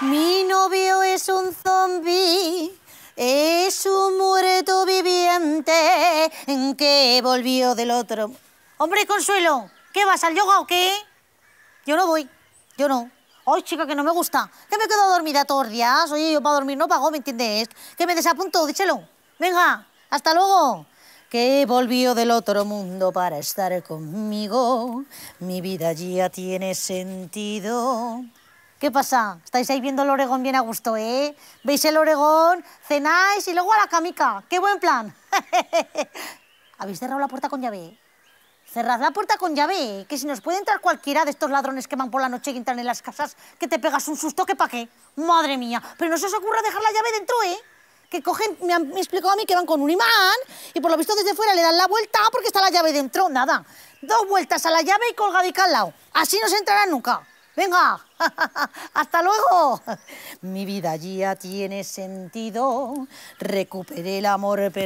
Mi novio es un zombi, es un muerto viviente en que volvió del otro. Hombre, Consuelo, ¿qué vas al yoga o qué? Yo no voy, yo no. Ay, chica, que no me gusta. Que me he quedado dormida todos los días. Oye, yo para dormir no pago, ¿me entiendes? Que me desapunto, díselo. Venga, hasta luego que volvió del otro mundo para estar conmigo. Mi vida ya tiene sentido. ¿Qué pasa? Estáis ahí viendo el Oregón bien a gusto, ¿eh? Veis el Oregón, cenáis y luego a la camica. ¡Qué buen plan! Habéis cerrado la puerta con llave. Cerrad la puerta con llave, que si nos puede entrar cualquiera de estos ladrones que van por la noche y entran en las casas, que te pegas un susto ¿qué pa' qué. Madre mía, pero no se os ocurra dejar la llave dentro, ¿eh? Que cogen, me explicó explicado a mí que van con un imán y por lo visto desde fuera le dan la vuelta porque está la llave dentro. Nada, dos vueltas a la llave y colgadica al lado. Así no se entrarán nunca. Venga, hasta luego. Mi vida ya tiene sentido. Recuperé el amor.